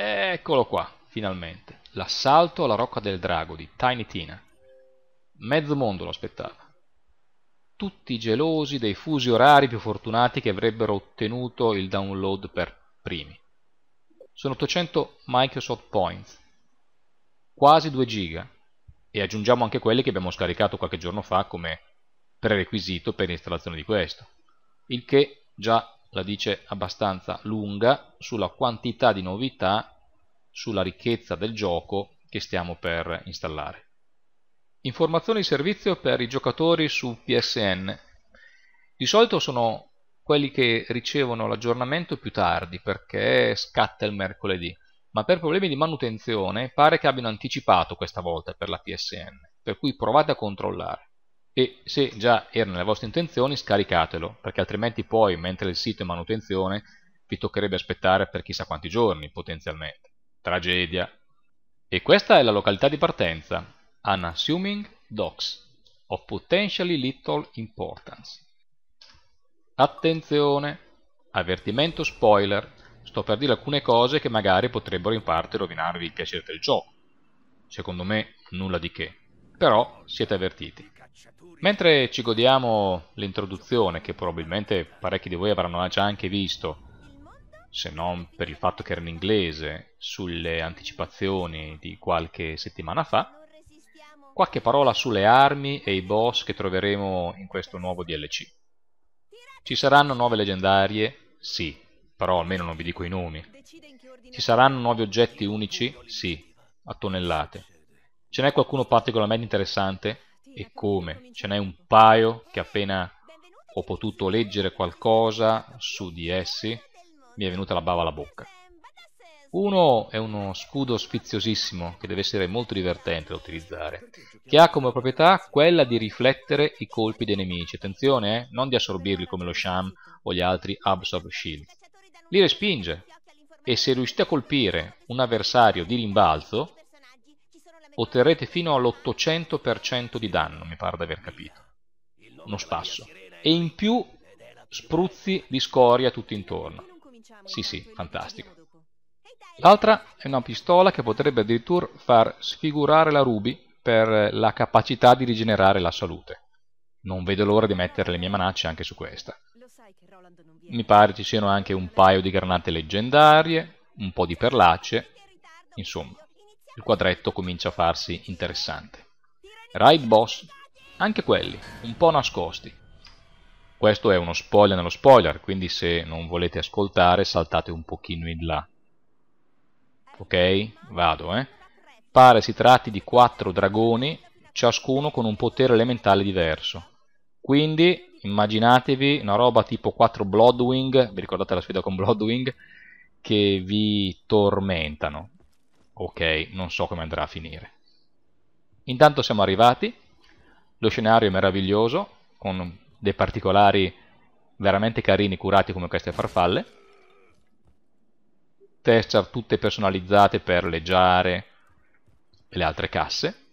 Eccolo qua, finalmente. L'assalto alla Rocca del Drago di Tiny Tina. Mezzo mondo lo aspettava. Tutti gelosi dei fusi orari più fortunati che avrebbero ottenuto il download per primi. Sono 800 Microsoft Points, quasi 2 giga, e aggiungiamo anche quelli che abbiamo scaricato qualche giorno fa come prerequisito per l'installazione di questo, il che già la dice abbastanza lunga sulla quantità di novità, sulla ricchezza del gioco che stiamo per installare. Informazioni di servizio per i giocatori su PSN. Di solito sono quelli che ricevono l'aggiornamento più tardi perché scatta il mercoledì, ma per problemi di manutenzione pare che abbiano anticipato questa volta per la PSN, per cui provate a controllare e se già era nelle vostre intenzioni scaricatelo, perché altrimenti poi mentre il sito è in manutenzione vi toccherebbe aspettare per chissà quanti giorni potenzialmente. Tragedia. E questa è la località di partenza, an assuming docs of potentially little importance. Attenzione, avvertimento spoiler, sto per dire alcune cose che magari potrebbero in parte rovinarvi il piacere del gioco. Secondo me nulla di che, però siete avvertiti. Mentre ci godiamo l'introduzione, che probabilmente parecchi di voi avranno già anche visto, se non per il fatto che era in inglese, sulle anticipazioni di qualche settimana fa, qualche parola sulle armi e i boss che troveremo in questo nuovo DLC. Ci saranno nuove leggendarie? Sì, però almeno non vi dico i nomi. Ci saranno nuovi oggetti unici? Sì, a tonnellate. Ce n'è qualcuno particolarmente interessante? e come. Ce n'è un paio che appena ho potuto leggere qualcosa su di essi mi è venuta la bava alla bocca. Uno è uno scudo sfiziosissimo che deve essere molto divertente da utilizzare, che ha come proprietà quella di riflettere i colpi dei nemici. Attenzione, eh? non di assorbirli come lo Sham o gli altri Absorb Shield. Li respinge e se riuscite a colpire un avversario di rimbalzo, otterrete fino all'800% di danno, mi pare di aver capito. Uno spasso. E in più spruzzi di scoria tutto intorno. Sì, sì, fantastico. L'altra è una pistola che potrebbe addirittura far sfigurare la Ruby per la capacità di rigenerare la salute. Non vedo l'ora di mettere le mie manacce anche su questa. Mi pare ci siano anche un paio di granate leggendarie, un po' di perlacce, insomma il quadretto comincia a farsi interessante. Raid boss, anche quelli, un po' nascosti. Questo è uno spoiler nello spoiler, quindi se non volete ascoltare saltate un pochino in là. Ok? Vado, eh? Pare si tratti di quattro dragoni, ciascuno con un potere elementale diverso. Quindi immaginatevi una roba tipo 4 Bloodwing, vi ricordate la sfida con Bloodwing, che vi tormentano. Ok, non so come andrà a finire. Intanto siamo arrivati, lo scenario è meraviglioso, con dei particolari veramente carini curati come queste farfalle. Testa tutte personalizzate per leggiare e le altre casse.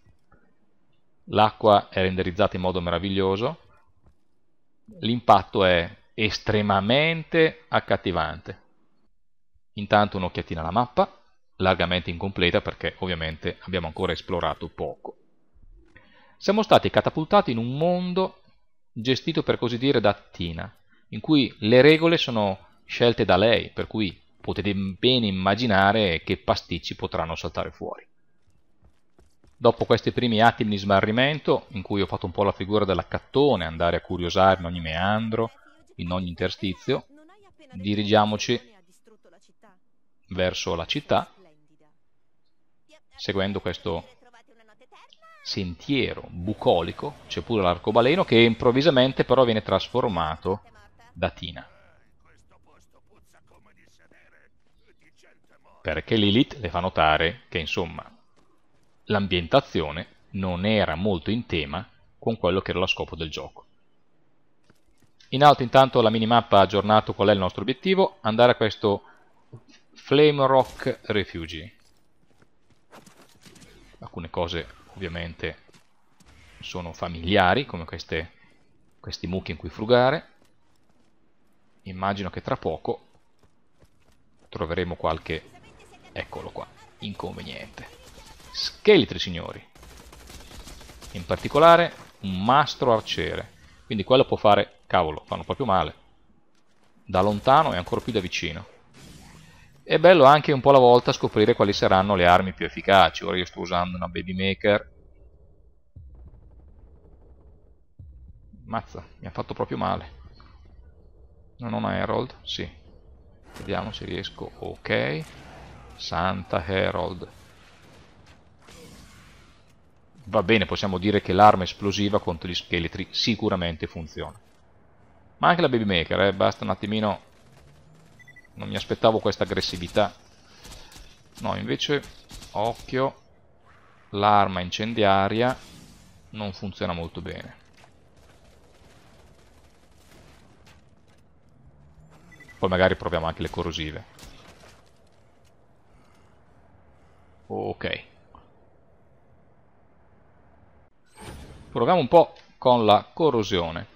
L'acqua è renderizzata in modo meraviglioso. L'impatto è estremamente accattivante. Intanto un'occhiatina alla mappa largamente incompleta perché ovviamente abbiamo ancora esplorato poco. Siamo stati catapultati in un mondo gestito per così dire da Tina, in cui le regole sono scelte da lei, per cui potete bene immaginare che pasticci potranno saltare fuori. Dopo questi primi attimi di smarrimento, in cui ho fatto un po' la figura dell'accattone, andare a curiosare in ogni meandro, in ogni interstizio, dirigiamoci verso la città seguendo questo sentiero bucolico, c'è pure l'arcobaleno che improvvisamente però viene trasformato da Tina. Perché Lilith le fa notare che insomma l'ambientazione non era molto in tema con quello che era lo scopo del gioco. In alto intanto la minimappa ha aggiornato qual è il nostro obiettivo, andare a questo Flame Rock Refugee, alcune cose ovviamente sono familiari, come queste, questi mucchi in cui frugare. Immagino che tra poco troveremo qualche, eccolo qua, inconveniente. Scheletri, signori. In particolare un mastro arciere. Quindi quello può fare, cavolo, fanno proprio male. Da lontano e ancora più da vicino è bello anche un po' alla volta scoprire quali saranno le armi più efficaci ora io sto usando una baby maker mazza mi ha fatto proprio male non ho una herald? sì vediamo se riesco ok santa herald va bene possiamo dire che l'arma esplosiva contro gli scheletri sicuramente funziona ma anche la baby maker eh? basta un attimino non mi aspettavo questa aggressività no invece occhio l'arma incendiaria non funziona molto bene poi magari proviamo anche le corrosive ok proviamo un po' con la corrosione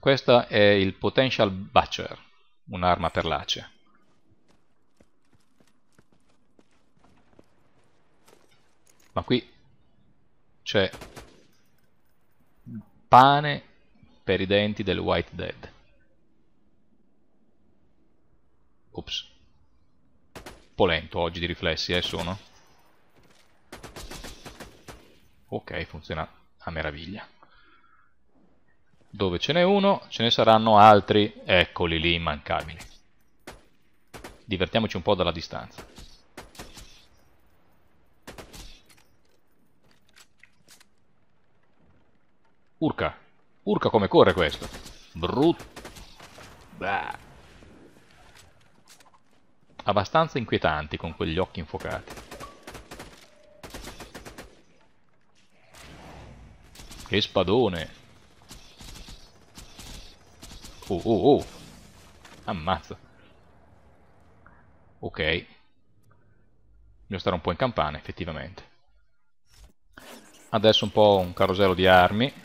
questa è il potential butcher un'arma per lace Ma qui c'è pane per i denti del White Dead. Ops. Un po' lento oggi di riflessi, eh, sono. Ok, funziona a meraviglia. Dove ce n'è uno, ce ne saranno altri, eccoli lì, immancabili. Divertiamoci un po' dalla distanza. Urca. Urca come corre questo. Brutto. Bah. Abbastanza inquietanti con quegli occhi infuocati. Che spadone. Oh oh oh. Ammazza. Ok. Devo stare un po' in campana effettivamente. Adesso un po' un carosello di armi.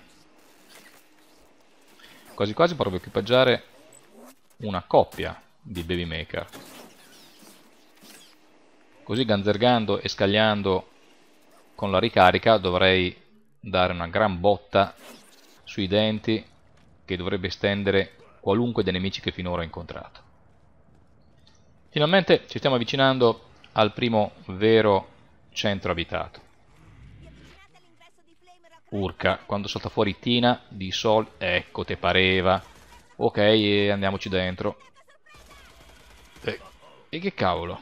Quasi quasi proprio equipaggiare una coppia di Babymaker. Così ganzergando e scagliando con la ricarica dovrei dare una gran botta sui denti che dovrebbe stendere qualunque dei nemici che finora ho incontrato. Finalmente ci stiamo avvicinando al primo vero centro abitato. Urca, quando salta fuori Tina, di sol... Ecco, te pareva. Ok, andiamoci dentro. Eh, e che cavolo?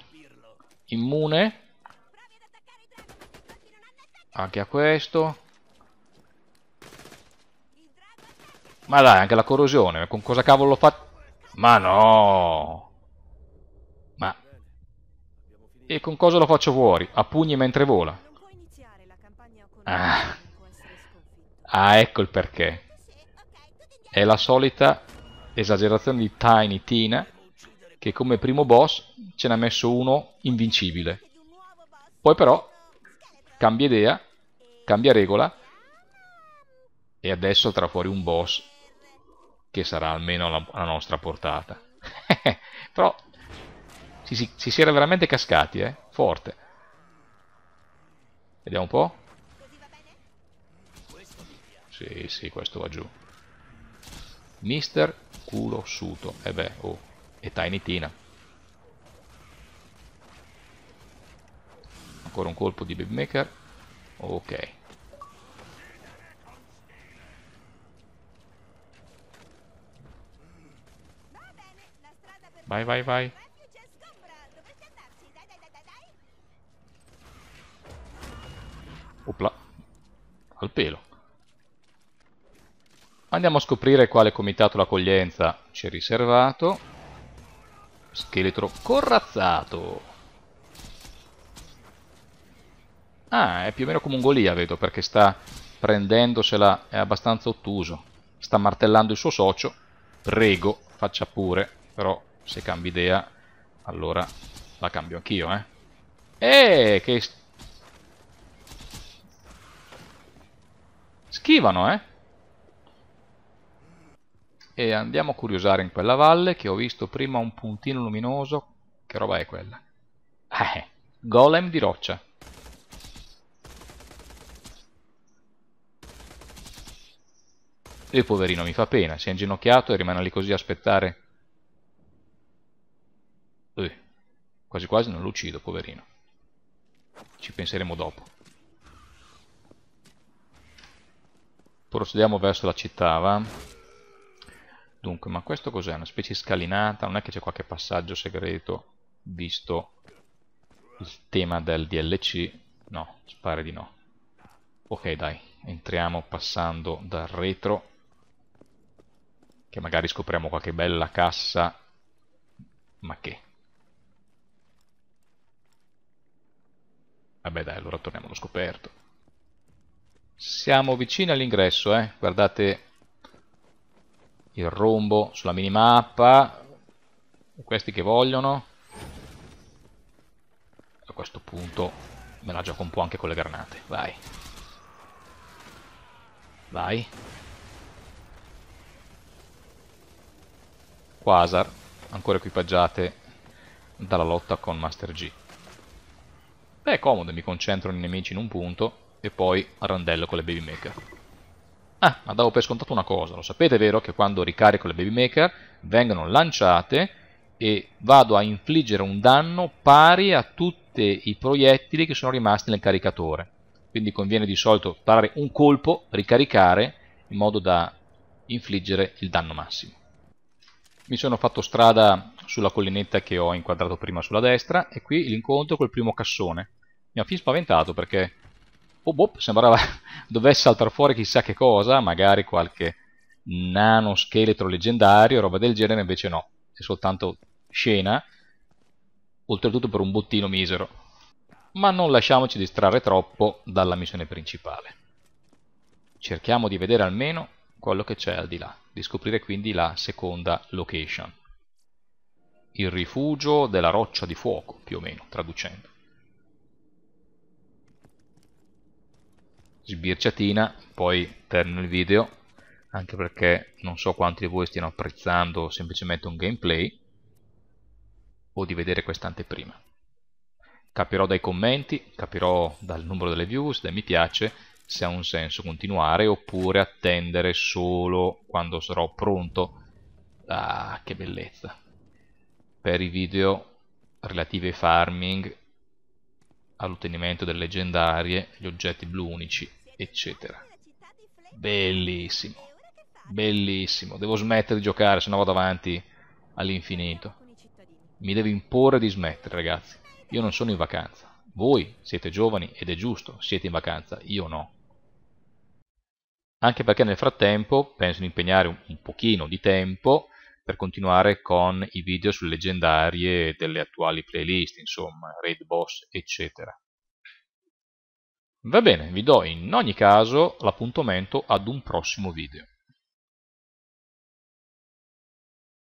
Immune? Anche a questo. Ma dai, anche la corrosione. Con cosa cavolo l'ho fatto? Ma no! Ma... E con cosa lo faccio fuori? A pugni mentre vola. Ah... Ah, ecco il perché. È la solita esagerazione di Tiny Tina, che come primo boss ce n'ha messo uno invincibile. Poi però cambia idea, cambia regola, e adesso tra fuori un boss che sarà almeno alla, alla nostra portata. però ci, si, si, si era veramente cascati, eh? Forte. Vediamo un po'. Sì, sì, questo va giù. Mister culo suto. E eh beh, oh. E Tiny Tina. Ancora un colpo di Big Maker. Ok. Vai, vai, vai. Opla. Al pelo. Andiamo a scoprire quale comitato l'accoglienza ci è riservato. Scheletro corrazzato. Ah, è più o meno come un Golia, vedo, perché sta prendendosela, è abbastanza ottuso. Sta martellando il suo socio. Prego, faccia pure. Però se cambi idea, allora la cambio anch'io, eh. Eh, che... Schivano, eh e andiamo a curiosare in quella valle che ho visto prima un puntino luminoso. Che roba è quella? Eh, golem di roccia. E poverino mi fa pena, si è inginocchiato e rimane lì così a aspettare. Eh, quasi quasi non lo uccido, poverino. Ci penseremo dopo. Procediamo verso la città, va? Dunque, ma questo cos'è? Una specie di scalinata? Non è che c'è qualche passaggio segreto, visto il tema del DLC? No, pare di no. Ok, dai, entriamo passando dal retro, che magari scopriamo qualche bella cassa, ma che? Vabbè dai, allora torniamo allo scoperto. Siamo vicini all'ingresso, eh? Guardate il rombo sulla minimappa, questi che vogliono, a questo punto me la gioco un po' anche con le granate, vai, vai, quasar, ancora equipaggiate dalla lotta con Master G. Beh, è comodo, mi concentro nei nemici in un punto e poi a randello con le Baby Maker. Ah, ma davo per scontato una cosa, lo sapete vero che quando ricarico le Baby Maker vengono lanciate e vado a infliggere un danno pari a tutti i proiettili che sono rimasti nel caricatore. Quindi conviene di solito parare un colpo, ricaricare, in modo da infliggere il danno massimo. Mi sono fatto strada sulla collinetta che ho inquadrato prima sulla destra e qui l'incontro col primo cassone. Mi ha fin spaventato perché oh, boh, sembrava dovesse saltare fuori chissà che cosa, magari qualche nano scheletro leggendario, roba del genere, invece no, è soltanto scena, oltretutto per un bottino misero. Ma non lasciamoci distrarre troppo dalla missione principale. Cerchiamo di vedere almeno quello che c'è al di là, di scoprire quindi la seconda location. Il rifugio della roccia di fuoco, più o meno, traducendo. sbirciatina, poi termino il video, anche perché non so quanti di voi stiano apprezzando semplicemente un gameplay o di vedere quest'anteprima. Capirò dai commenti, capirò dal numero delle views, dai mi piace, se ha un senso continuare oppure attendere solo quando sarò pronto. Ah, che bellezza. Per i video relativi ai farming, all'ottenimento delle leggendarie, gli oggetti blu unici eccetera. Bellissimo, bellissimo. Devo smettere di giocare, se no vado avanti all'infinito. Mi devo imporre di smettere, ragazzi. Io non sono in vacanza. Voi siete giovani ed è giusto, siete in vacanza, io no. Anche perché nel frattempo penso di impegnare un pochino di tempo per continuare con i video sulle leggendarie delle attuali playlist, insomma, raid boss, eccetera. Va bene, vi do in ogni caso l'appuntamento ad un prossimo video.